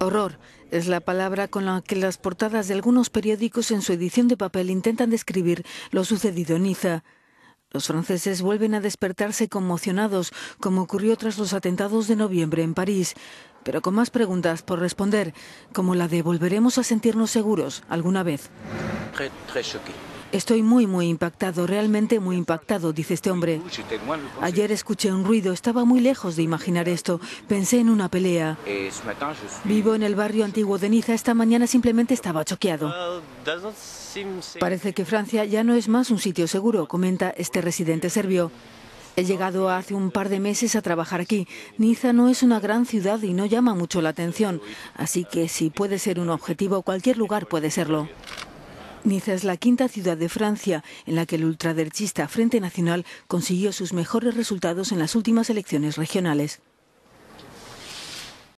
Horror es la palabra con la que las portadas de algunos periódicos en su edición de papel intentan describir lo sucedido en Niza. Los franceses vuelven a despertarse conmocionados, como ocurrió tras los atentados de noviembre en París, pero con más preguntas por responder, como la de ¿volveremos a sentirnos seguros alguna vez? Estoy muy, muy impactado, realmente muy impactado, dice este hombre. Ayer escuché un ruido, estaba muy lejos de imaginar esto. Pensé en una pelea. Vivo en el barrio antiguo de Niza, esta mañana simplemente estaba choqueado. Parece que Francia ya no es más un sitio seguro, comenta este residente serbio. He llegado hace un par de meses a trabajar aquí. Niza no es una gran ciudad y no llama mucho la atención, así que si puede ser un objetivo, cualquier lugar puede serlo. Niza es la quinta ciudad de Francia en la que el ultraderechista Frente Nacional consiguió sus mejores resultados en las últimas elecciones regionales.